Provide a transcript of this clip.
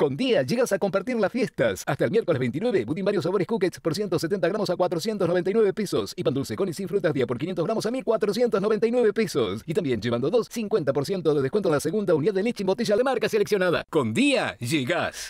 Con Día llegas a compartir las fiestas. Hasta el miércoles 29, budín varios sabores cookies por 170 gramos a 499 pesos. Y pan dulce con y sin frutas día por 500 gramos a 1499 pesos. Y también llevando dos, 50% de descuento en la segunda unidad de leche en botella de marca seleccionada. Con Día llegas.